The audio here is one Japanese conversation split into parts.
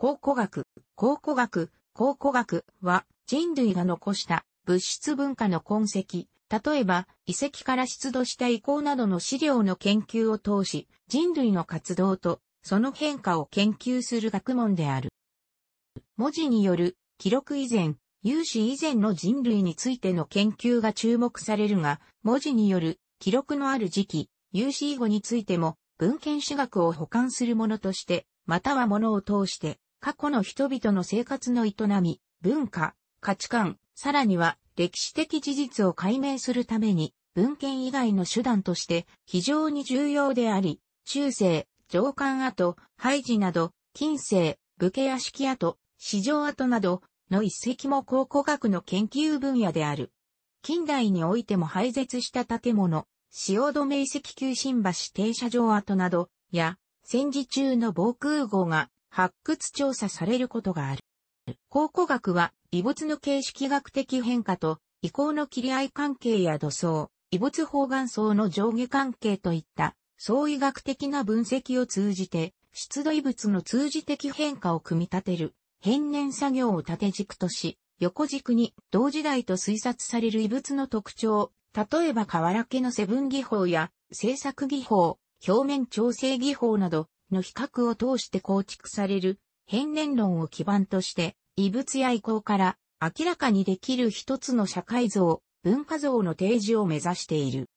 考古学、考古学、考古学は人類が残した物質文化の痕跡、例えば遺跡から出土した遺構などの資料の研究を通し、人類の活動とその変化を研究する学問である。文字による記録以前、有史以前の人類についての研究が注目されるが、文字による記録のある時期、有史以後についても文献史学を補完するものとして、またはものを通して過去の人々の生活の営み、文化、価値観、さらには歴史的事実を解明するために、文献以外の手段として非常に重要であり、中世、上官跡、廃寺など、近世、武家屋敷跡、市場跡などの一石も考古学の研究分野である。近代においても廃絶した建物、汐留遺跡旧新橋停車場跡など、や、戦時中の防空壕が発掘調査されることがある。考古学は、遺物の形式学的変化と、遺構の切り合い関係や土層、遺物方眼層の上下関係といった、相違学的な分析を通じて、出土遺物の通じ的変化を組み立てる、変年作業を縦軸とし、横軸に同時代と推察される遺物の特徴、例えば瓦家のセブン技法や製作技法、表面調整技法などの比較を通して構築される変年論を基盤として、異物や移行から明らかにできる一つの社会像、文化像の提示を目指している。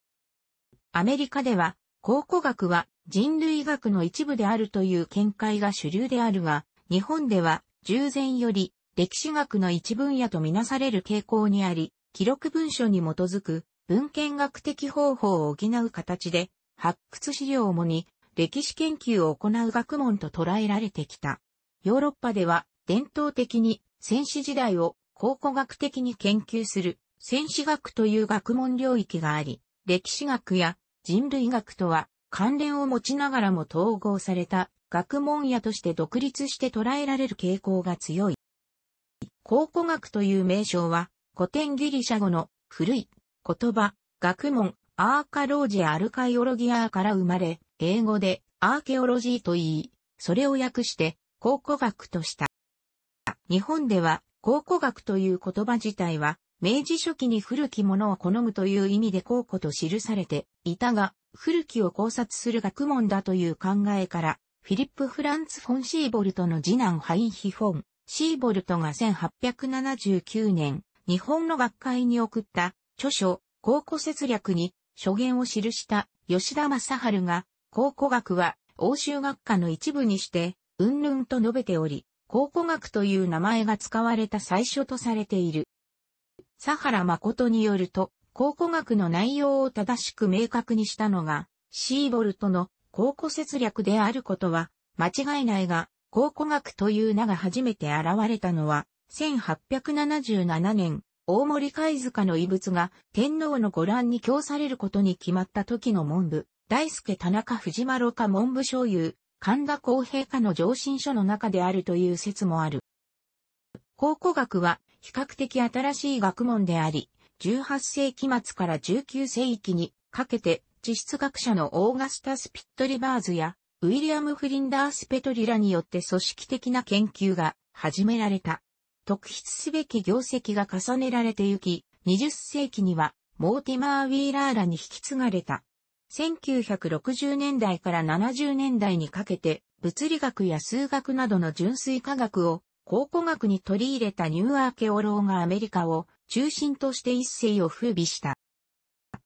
アメリカでは、考古学は人類学の一部であるという見解が主流であるが、日本では従前より歴史学の一分野とみなされる傾向にあり、記録文書に基づく文献学的方法を補う形で、発掘資料もに歴史研究を行う学問と捉えられてきた。ヨーロッパでは伝統的に戦死時代を考古学的に研究する戦死学という学問領域があり、歴史学や人類学とは関連を持ちながらも統合された学問屋として独立して捉えられる傾向が強い。考古学という名称は古典ギリシャ語の古い言葉、学問、アーカロージア・アルカイオロギアから生まれ、英語でアーケオロジーと言い、それを訳して考古学とした。日本では考古学という言葉自体は明治初期に古きものを好むという意味で考古と記されていたが、古きを考察する学問だという考えから、フィリップ・フランツ・フォン・シーボルトの次男ハインヒ・フォン、シーボルトが1879年、日本の学会に送った著書、考古節略に、書言を記した吉田正春が考古学は欧州学科の一部にして、うんぬんと述べており、考古学という名前が使われた最初とされている。佐原誠によると、考古学の内容を正しく明確にしたのが、シーボルトの考古節略であることは、間違いないが、考古学という名が初めて現れたのは、1877年、大森貝塚の遺物が天皇のご覧に供されることに決まった時の文部。大輔田中藤丸か文部省有、神田公平かの上申書の中であるという説もある。考古学は比較的新しい学問であり、18世紀末から19世紀にかけて地質学者のオーガスタス・ピットリバーズやウィリアム・フリンダース・ペトリラによって組織的な研究が始められた。特筆すべき業績が重ねられてゆき、20世紀にはモーティマー・ウィーラーらに引き継がれた。1960年代から70年代にかけて、物理学や数学などの純粋科学を考古学に取り入れたニューアーケオローがアメリカを中心として一世を風靡した。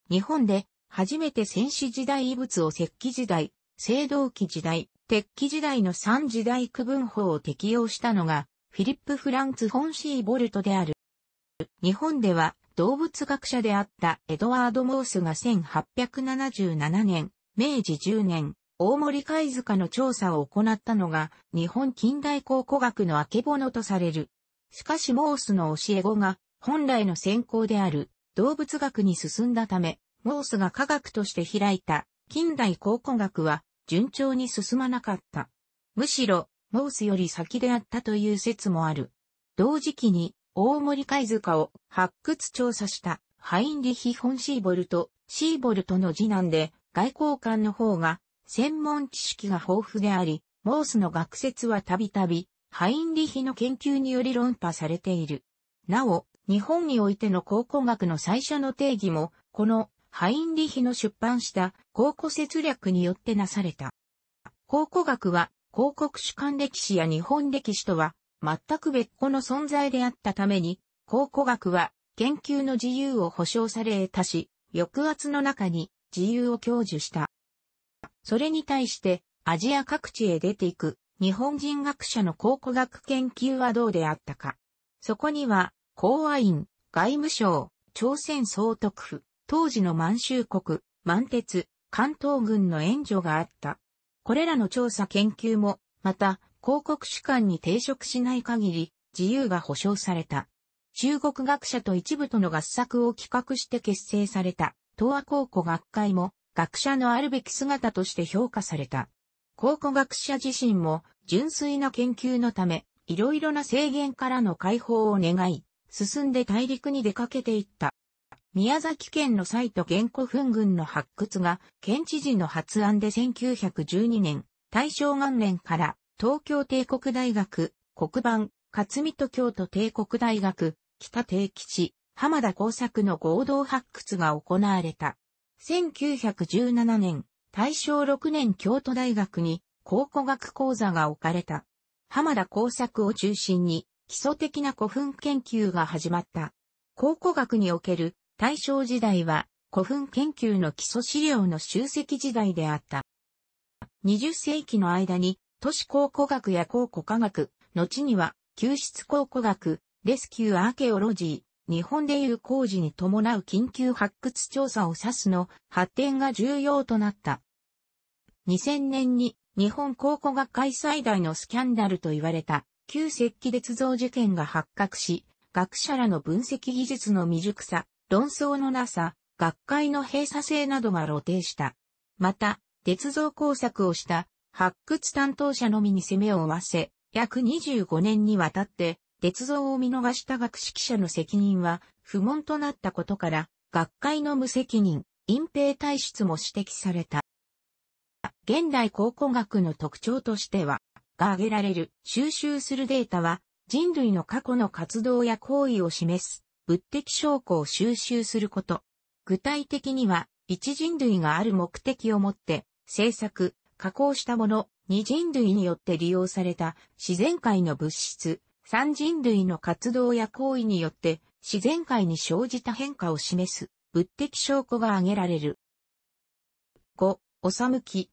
日本で初めて戦死時代遺物を石器時代、青銅器時代、鉄器時代の三時代区分法を適用したのがフィリップ・フランツ・フォン・シー・ボルトである。日本では動物学者であったエドワード・モースが1877年、明治10年、大森貝塚の調査を行ったのが、日本近代考古学の明けぼのとされる。しかしモースの教え子が、本来の専攻である動物学に進んだため、モースが科学として開いた近代考古学は順調に進まなかった。むしろ、モースより先であったという説もある。同時期に、大森貝塚を発掘調査したハインリヒ・フォン・シーボルト、シーボルトの次男で外交官の方が専門知識が豊富であり、モースの学説はたびたびハインリヒの研究により論破されている。なお、日本においての考古学の最初の定義も、このハインリヒの出版した考古節略によってなされた。考古学は、広告主観歴史や日本歴史とは全く別個の存在であったために、考古学は研究の自由を保障され得たし、抑圧の中に自由を享受した。それに対してアジア各地へ出ていく日本人学者の考古学研究はどうであったか。そこには、公安院、外務省、朝鮮総督府、当時の満州国、満鉄、関東軍の援助があった。これらの調査研究も、また、広告主観に抵触しない限り、自由が保障された。中国学者と一部との合作を企画して結成された、東亜考古学会も、学者のあるべき姿として評価された。考古学者自身も、純粋な研究のため、いろいろな制限からの解放を願い、進んで大陸に出かけていった。宮崎県のサイト原古墳群の発掘が、県知事の発案で1912年、大正元年から東京帝国大学、黒板、勝見と京都帝国大学、北定吉、浜田工作の合同発掘が行われた。1917年、大正6年京都大学に考古学講座が置かれた。浜田工作を中心に基礎的な古墳研究が始まった。考古学における大正時代は古墳研究の基礎資料の集積時代であった。20世紀の間に都市考古学や考古科学、後には、救出考古学、レスキューアーケオロジー、日本でいう工事に伴う緊急発掘調査を指すの発展が重要となった。2000年に日本考古学会最大のスキャンダルと言われた旧石器鉄造事件が発覚し、学者らの分析技術の未熟さ、論争のなさ、学会の閉鎖性などが露呈した。また、鉄造工作をした発掘担当者のみに攻めを負わせ、約25年にわたって、鉄造を見逃した学識者の責任は不問となったことから、学会の無責任、隠蔽体質も指摘された。現代考古学の特徴としては、が挙げられる収集するデータは、人類の過去の活動や行為を示す物的証拠を収集すること。具体的には、一人類がある目的をもって、制作、加工したもの、二人類によって利用された自然界の物質、三人類の活動や行為によって自然界に生じた変化を示す物的証拠が挙げられる。5、おさむき、